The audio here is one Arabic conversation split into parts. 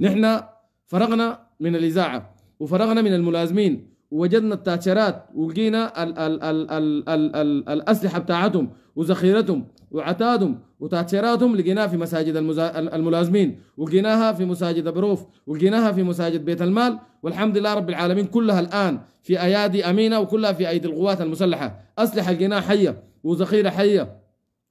نحن فرغنا من الإذاعة وفرغنا من الملازمين ووجدنا التاتشرات ولقينا ال ال ال ال ال ال الأسلحة بتاعتهم وذخيرتهم وعتادهم وتاتشيراتهم لقيناها في مساجد المزا... الملازمين ولقيناها في مساجد بروف ولقيناها في مساجد بيت المال والحمد لله رب العالمين كلها الآن في أيادي أمينة وكلها في أيدي القوات المسلحة أسلحة لقيناها حية وذخيرة حية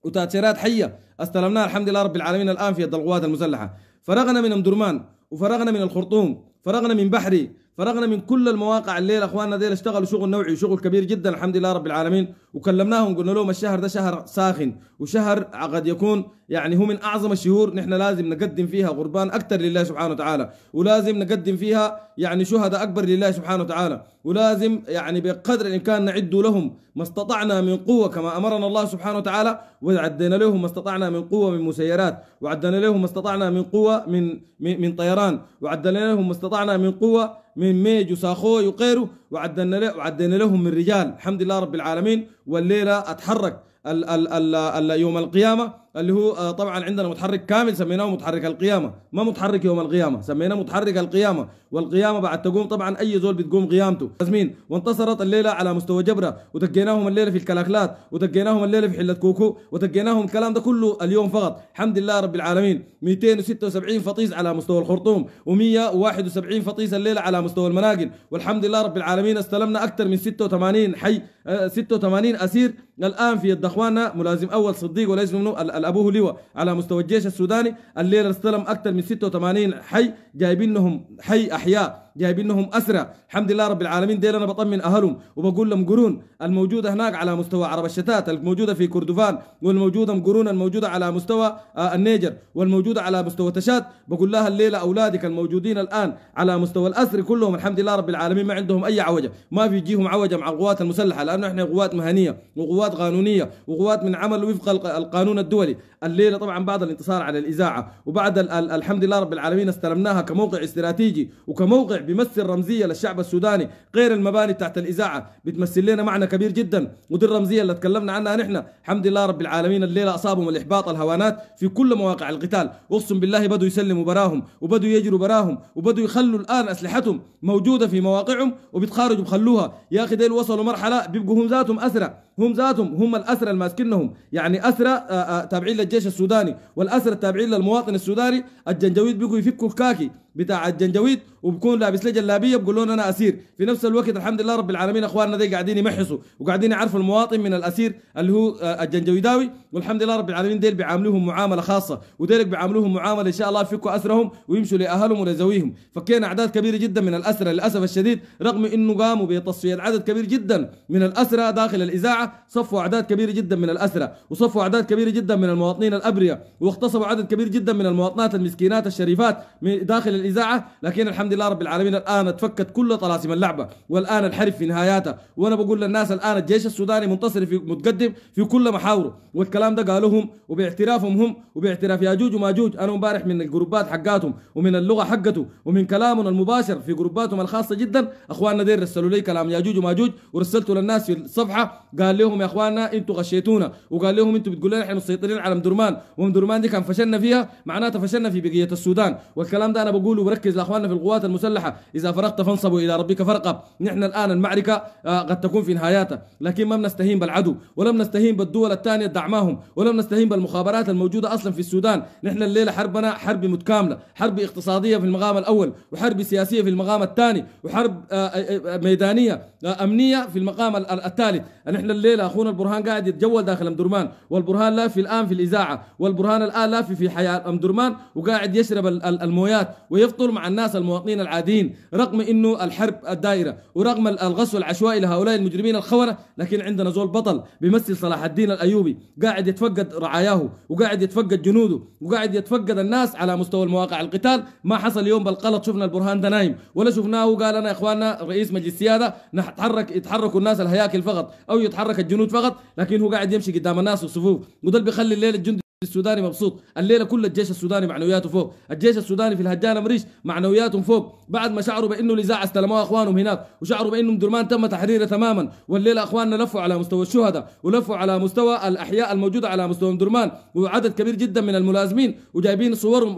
وتاتشيرات حية استلمناها الحمد لله رب العالمين الآن في يد القوات المسلحة فرغنا من أم درمان وفرغنا من الخرطوم فرغنا من بحري فرغنا من كل المواقع الليل اخواننا ديل اشتغلوا شغل نوعي وشغل كبير جدا الحمد لله رب العالمين وكلمناهم قلنا لهم الشهر ده شهر ساخن وشهر قد يكون يعني هو من اعظم الشهور نحن لازم نقدم فيها قربان اكثر لله سبحانه وتعالى ولازم نقدم فيها يعني شهداء اكبر لله سبحانه وتعالى ولازم يعني بقدر الامكان نعد لهم ما استطعنا من قوه كما امرنا الله سبحانه وتعالى وعدينا لهم ما استطعنا من قوه من مسيرات وعدنا لهم ما استطعنا من قوه من من, من طيران وعدنا لهم ما استطعنا من قوه من ميج وساخوي يقيرو وعدنا وعدنا لهم من رجال الحمد لله رب العالمين والليله اتحرك ال ال ال ال يوم القيامه اللي هو آه، طبعا عندنا متحرك كامل سميناه متحرك القيامة ما متحرك يوم القيامة سميناه متحرك القيامة والقيامة بعد تقوم طبعا أي زول بتقوم قيامته تزمين وانتصرت الليلة على مستوى جبرة وتقيناهم الليلة في الكلاكلات وتقيناهم الليلة في حلة كوكو وتقيناهم الكلام ده كله اليوم فقط الحمد لله رب العالمين 276 فطيس على مستوى الخرطوم و171 فطيس الليلة على مستوى المناقل والحمد لله رب العالمين استلمنا أكثر من 86 حي 86 آه، أسير الآن في يد أخواننا ملازم أول صديق وليس منه ابوه لواء على مستوى الجيش السوداني الليله استلم اكثر من 86 حي جايبين لهم حي احياء جايبينهم اسرى الحمد لله رب العالمين ديل انا بطمن اهلهم وبقول لهم قرون الموجوده هناك على مستوى عرب الشتات الموجوده في كردفان والموجوده قرون الموجوده على مستوى آه، النيجر والموجوده على مستوى تشات بقول لها الليله اولادك الموجودين الان على مستوى الاسر كلهم الحمد لله رب العالمين ما عندهم اي عوجه ما بيجيهم عوجه مع القوات المسلحه لانه احنا قوات مهنيه وقوات قانونيه وقوات من عمل وفق القانون الدولي الليله طبعا بعد الانتصار على الاذاعه وبعد الحمد لله رب العالمين استلمناها كموقع استراتيجي وكموقع بيمثل رمزيه للشعب السوداني غير المباني بتاعت الاذاعه بتمثل لنا معنى كبير جدا ودي الرمزيه اللي تكلمنا عنها نحن الحمد لله رب العالمين الليله اصابهم الاحباط الهوانات في كل مواقع القتال اقسم بالله بدوا يسلموا براهم وبدوا يجروا براهم وبدوا يخلوا الان اسلحتهم موجوده في مواقعهم وبيتخارجوا بخلوها يا اخي ديل وصلوا مرحله بيبقوا هم ذاتهم اسرع هم ذاتهم هم الأسرى الماسكينهم يعني أسرى آه، آه، تابعين للجيش السوداني والأسرى التابعين للمواطن السوداني الجنجويد بيجوا يفكوا الكاكي بتاع الجنجويد وبكون لابس لي جلابيه بقول لهم انا اسير في نفس الوقت الحمد لله رب العالمين اخواننا دي قاعدين يمحصوا وقاعدين يعرفوا المواطن من الاسير اللي هو آه، الجنجويداوي والحمد لله رب العالمين ديل بيعاملوهم معامله خاصه وديلك بيعاملوهم معامله ان شاء الله يفكوا اسرهم ويمشوا لاهلهم ولزويهم فكينا اعداد كبيره جدا من الاسرى للاسف الشديد رغم انه قاموا بتصفيه عدد كبير جدا من الاسرى داخل الاذاعه صفوا أعداد كبيرة جدا من الأسرى وصفوا أعداد كبيرة جدا من المواطنين الأبرياء واغتصبوا عدد كبير جدا من المواطنات المسكينات الشريفات داخل الإذاعة لكن الحمد لله رب العالمين الآن اتفكت كل طلاسم اللعبة والآن الحرب في نهاياتها وأنا بقول للناس الآن الجيش السوداني منتصر في متقدم في كل محاوره والكلام ده قالوهم وباعترافهم هم وباعتراف ياجوج وماجوج أنا امبارح من الجروبات حقاتهم ومن اللغة حقته ومن كلامنا المباشر في جروباتهم الخاصة جدا أخواننا دير رسلوا لي كلام ياجوج وماجوج ورسلته للناس في الصفحة قال لهم يا اخواننا انتوا غشيتونا وقال لهم انتوا بتقولوا لنا احنا مسيطرين على مدرمان ومدرمان دي كان فشلنا فيها معناتها فشلنا في بقيه السودان والكلام ده انا بقوله وبركز لاخواننا في القوات المسلحه اذا فرغت فانصبوا الى ربك فرقه نحن الان المعركه آه، قد تكون في نهاياتها لكن ما بنستهين بالعدو ولم نستهين بالدول الثانيه دعماهم ولم نستهين بالمخابرات الموجوده اصلا في السودان نحن الليله حربنا حرب متكامله حرب اقتصاديه في المقام الاول وحرب سياسيه في المقام الثاني وحرب آه، آه، ميدانيه امنيه في المقام الثالث نحن الليله الليلة أخونا البرهان قاعد يتجول داخل أم درمان والبرهان لا في الآن في الإذاعة والبرهان الآن لا في في حياة أم درمان وقاعد يشرب المويات ويفطر مع الناس المواطنين العاديين رغم إنه الحرب الدائرة ورغم الغسل العشوائي لهؤلاء المجرمين الخونة لكن عندنا زول بطل بيمثل صلاح الدين الأيوبي قاعد يتفقد رعاياه وقاعد يتفقد جنوده وقاعد يتفقد الناس على مستوى المواقع القتال ما حصل يوم بالقلق شفنا البرهان ده نايم ولا شفناه قال أنا يا إخواننا رئيس مجلس السيادة نتحرك يتحركوا الناس الهياكل فقط أو يتحرك بيتحرك الجنود فقط لكن هو قاعد يمشي قدام الناس وصفوف وده اللي بيخلي الليله الجندي السوداني مبسوط الليله كل الجيش السوداني معنوياته فوق الجيش السوداني في الهجان مريش معنوياتهم فوق بعد ما شعروا بانه الاذاعه استلموها اخوانهم هناك وشعروا بانهم درمان تم تحريره تماما والليله اخواننا لفوا على مستوى الشهداء ولفوا على مستوى الاحياء الموجوده على مستوى درمان وعدد كبير جدا من الملازمين وجايبين صورهم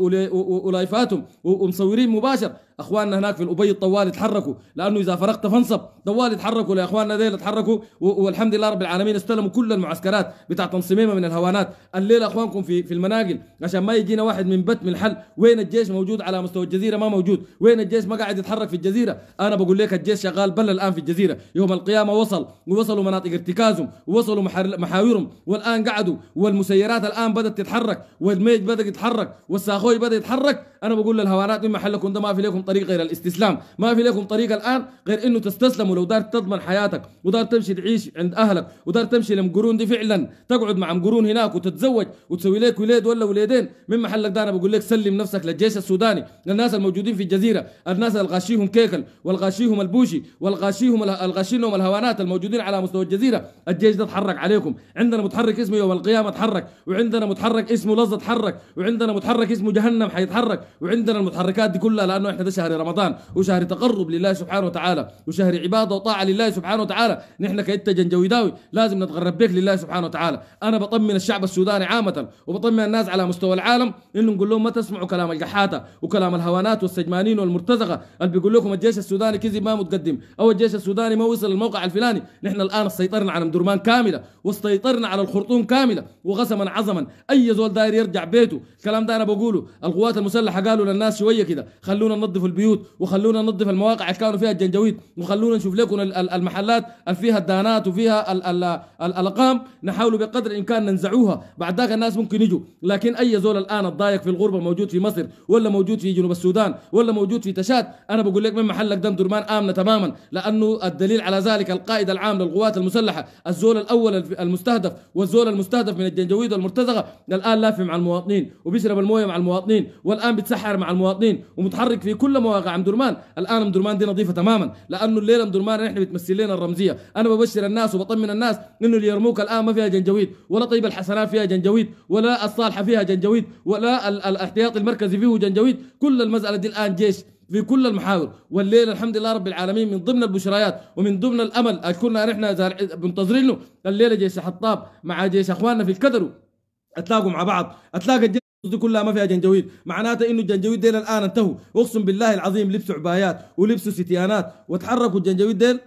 ولايفاتهم ومصورين مباشر اخواننا هناك في الابيض طوال يتحركوا لانه اذا فرقت فانصب طوال يتحركوا لاخواننا ذيل يتحركوا والحمد لله رب العالمين استلموا كل المعسكرات بتاع تنصيميمه من الهوانات الليله اخوانكم في في المناقل عشان ما يجينا واحد من بت من الحل وين الجيش موجود على مستوى الجزيره ما موجود وين الجيش ما قاعد يتحرك في الجزيره انا بقول لك الجيش شغال بل الان في الجزيره يوم القيامه وصل ووصلوا مناطق ارتكازهم ووصلوا محاورهم والان قعدوا والمسيرات الان بدات تتحرك والميج بدا يتحرك والساخوي بدا يتحرك انا بقول للهوانات من محلكم ده ما في لكم طريق غير الاستسلام ما في لكم طريق الآن غير أنه تستسلموا لو دار تضمن حياتك ودار تمشي تعيش عند أهلك ودار تمشي لمقرون دي فعلا تقعد مع مقرون هناك وتتزوج وتسوي لك ولاد ولا ولادين من محلك ده أنا بقول لك سلم نفسك للجيش السوداني للناس الموجودين في الجزيرة الناس الغاشيهم كيكل والغاشيهم البوشي والغاشيهم الغاشينهم الهوانات الموجودين على مستوى الجزيرة الجيش ده تحرك عليكم عندنا متحرك اسمه يوم القيامة تحرك وعندنا متحرك اسمه لظة تحرك وعندنا متحرك اسمه جهنم حيتحرك وعندنا المتحركات دي كلها لأنه احنا ده شهر رمضان وشهر تقرب لله سبحانه وتعالى وشهر عباده وطاعه لله سبحانه وتعالى نحن كأنت جنجويداوي لازم نتغرب بك لله سبحانه وتعالى انا بطمن الشعب السوداني عامه وبطمن الناس على مستوى العالم انه نقول لهم ما تسمعوا كلام الجحاته وكلام الهوانات والسجمانين والمرتزقه اللي بيقول لكم الجيش السوداني كذب ما متقدم او الجيش السوداني ما وصل الموقع الفلاني نحن الان سيطرنا على مدرمان كامله واستيطرنا على الخرطوم كامله وغسما عظما اي زول داير يرجع بيته الكلام ده انا بقوله القوات المسلحه قالوا للناس شويه كده خلونا ننظف نظفوا البيوت وخلونا ننظف المواقع اللي كانوا فيها الجنجويد وخلونا نشوف لكم المحلات اللي فيها الدانات وفيها الارقام نحاولوا الألقام نحاول بقدر الإمكان ننزعوها بعد ذاك الناس ممكن يجوا لكن أي زول الآن الضايق في الغربة موجود في مصر ولا موجود في جنوب السودان ولا موجود في تشاد أنا بقول لك من محلك دم درمان آمنة تماما لأنه الدليل على ذلك القائد العام للقوات المسلحة الزول الأول المستهدف والزول المستهدف من الجنجويد والمرتزقة الآن لافي مع المواطنين وبيشرب المويه مع المواطنين والآن بيتسحر مع المواطنين ومتحرك في كل كل مواقع ام درمان الان ام درمان دي نظيفه تماما لانه الليله ام درمان احنا بتمثل لنا الرمزيه انا ببشر الناس وبطمن الناس انه اليرموك الان ما فيها جنجويد ولا طيب الحسنات فيها جنجويد ولا الصالحه فيها جنجويد ولا الاحتياطي المركزي فيه جنجويد كل المساله دي الان جيش في كل المحاور والليلة الحمد لله رب العالمين من ضمن البشريات ومن ضمن الأمل اللي كنا نحن له الليلة جيش حطاب مع جيش أخواننا في الكدر اتلاقوا مع بعض اتلاقى دي كلها ما فيها جنجويد معناته انه الجنجويد ديل الان انتهوا واقسم بالله العظيم لبسوا عبايات ولبسوا ستيانات وتحركوا الجنجويد ديل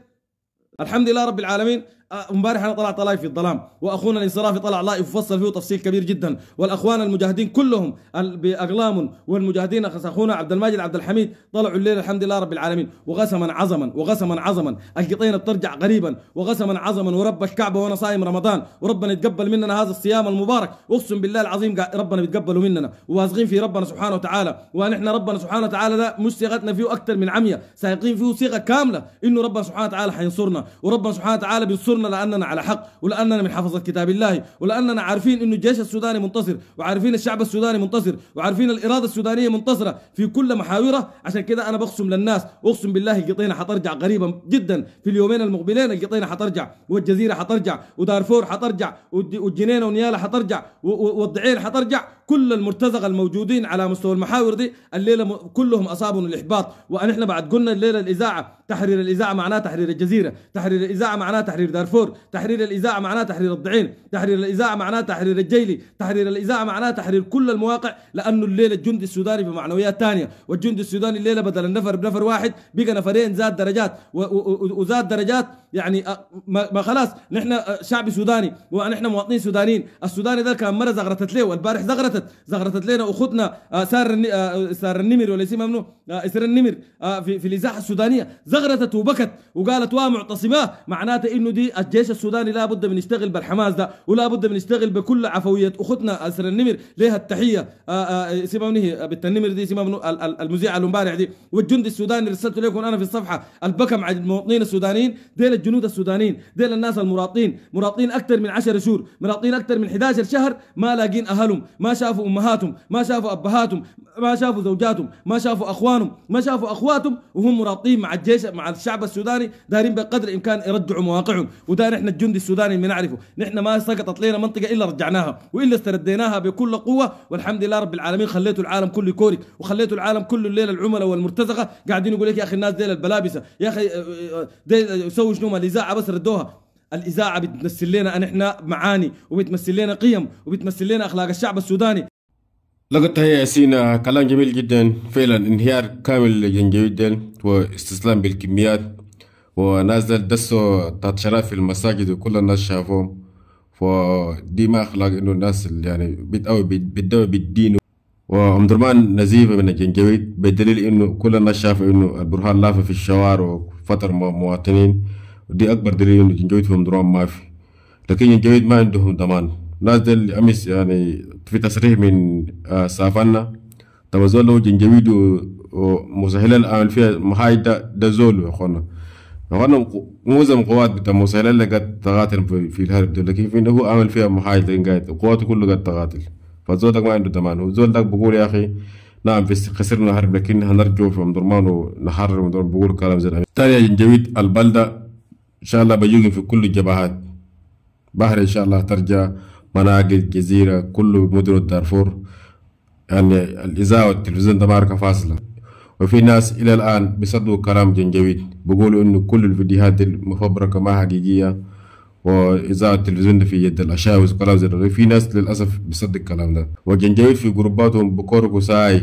الحمد لله رب العالمين آه، امبارح انا طلعت لايف في الظلام واخونا الانصرافي طلع لايف وفصل فيه تفصيل كبير جدا والاخوان المجاهدين كلهم باغلام والمجاهدين اخونا عبد الماجد عبد الحميد طلعوا الليل الحمد لله رب العالمين وقسما عظما وقسما عظما القطينه بترجع قريبا وقسما عظما ورب الكعبه وانا صايم رمضان وربنا يتقبل مننا هذا الصيام المبارك اقسم بالله العظيم ربنا بيتقبله مننا وواثقين في ربنا سبحانه وتعالى ونحن ربنا سبحانه وتعالى ده مش صيغتنا فيه اكثر من عمية سايقين فيه صيغه كامله انه ربنا سبحانه وتعالى حينصرنا وربنا سبحانه وتعالى بينصر انصرنا لأننا على حق ولأننا من حفظة كتاب الله ولأننا عارفين انه الجيش السوداني منتصر وعارفين الشعب السوداني منتصر وعارفين الإرادة السودانية منتصرة في كل محاورة عشان كده أنا بقسم للناس أقسم بالله القطينة حترجع قريبا جدا في اليومين المقبلين القطينة حترجع والجزيرة حترجع ودارفور حترجع والجنينة ونياله حترجع والضعير حترجع كل المرتزقه الموجودين على مستوى المحاور دي الليله كلهم اصابهم الاحباط ونحن بعد قلنا الليله الاذاعه تحرير الاذاعه معناه تحرير الجزيره تحرير الاذاعه معناه تحرير دارفور تحرير الاذاعه معناه تحرير الضعين تحرير الاذاعه معناه تحرير الجيلي تحرير الاذاعه معناه تحرير كل المواقع لانه الليله الجندي السوداني بمعنويات ثانيه والجندي السوداني الليله بدل النفر بنفر واحد بقى نفرين زاد درجات وزاد درجات يعني ما خلاص نحن شعب سوداني ونحن مواطنين سودانيين السوداني ده كان مره زغرتت ليه والبارح زغرت زغرتت زغرتت لنا اخوتنا سار آه، سار آه، النمر ولا اسمها منو آه، اسر النمر في في الازاحه السودانيه زغرتت وبكت وقالت وا معتصماه معناته انه دي الجيش السوداني لابد من يشتغل بالحماس ده ولا بد من يشتغل بكل عفويه اخوتنا سار النمر لها التحيه اسمها منو بنت النمر دي اسمها منو المذيعه الامبارح دي والجندي السوداني رسلت لكم انا في الصفحه البكى مع المواطنين السودانيين ديل الجنود السودانيين ديل الناس المراطين مراطين اكثر من 10 شهور مراطين اكثر من 11 شهر ما لاقين اهلهم ما شافوا أمهاتهم ما شافوا أبهاتهم ما شافوا زوجاتهم ما شافوا أخوانهم ما شافوا أخواتهم وهم مرابطين مع الجيش مع الشعب السوداني دارين بقدر الإمكان يرجعوا مواقعهم وده نحن الجندي السوداني اللي نعرفه نحن ما سقطت لنا منطقة إلا رجعناها وإلا استرديناها بكل قوة والحمد لله رب العالمين خليتوا العالم كله يكورك وخليتوا العالم كله الليلة العملاء والمرتزقة قاعدين يقول لك يا أخي الناس ديل البلابسة يا أخي آه، آه، آه، سووا شنو ما الإذاعة بس ردوها الاذاعه بتمثل لنا ان احنا معاني وبتمثل لنا قيم وبتمثل لنا اخلاق الشعب السوداني لقد يا سينا كلام جميل جدا فعلا انهيار كامل جدا واستسلام بالكميات ونازل دسو تحت في المساجد وكل الناس شافوهم فدي ما اخلاق انه الناس اللي يعني بيتقوي بيتداوي بالدين وعبد الرحمن نزيف من الجنجويد بدليل انه كل الناس شافوا انه البرهان لافه في الشوارع وفتر مواطنين ودي اكبر دليل إن جويت فيهم دروان ما في لكن جويت ما عندهم ضمان ناس دل امس يعني في تصريح من آه سافانا طب زول لو جنجويد ومسهلة العمل فيها محايد ده, ده زول يا أخونا اخوانا موزم قوات بتاع مسهلة اللي قد تقاتل في, في الحرب ده لكن في هو عمل فيها محايد قاعد قوات كله قد تغاتل فزولك ما عنده ضمان وزولك بقول يا اخي نعم في خسرنا الحرب لكن هنرجو في مدرمان ونحرر مدرمان بقول كلام زي الثاني جنجويد البلده إن شاء الله بيجون في كل الجبهات بحر إن شاء الله ترجع مناطق جزيرة كل مدن الدارفور يعني الإذاعة والتلفزيون ده فاصلة وفي ناس إلى الآن بيصدقوا كلام جنجويد بيقولوا إنه كل الفيديوهات المفبركة ما حقيقية وإذاعة التلفزيون في يد الأشاوز وكلام زي في ناس للأسف بيصدق الكلام ده وجنجويد في جروباتهم بكوركو ساي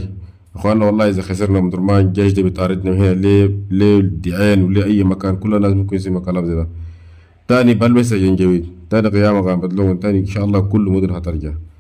اخواننا والله اذا خسرنا من درمان الجيش ده بيطاردنا من هنا ليه ليه الدعين ولا اي مكان كل الناس ممكن يسمع كلام زي ده تاني بلبس جنجويد تاني قيامة قام بدلون تاني ان شاء الله كل مدن هترجع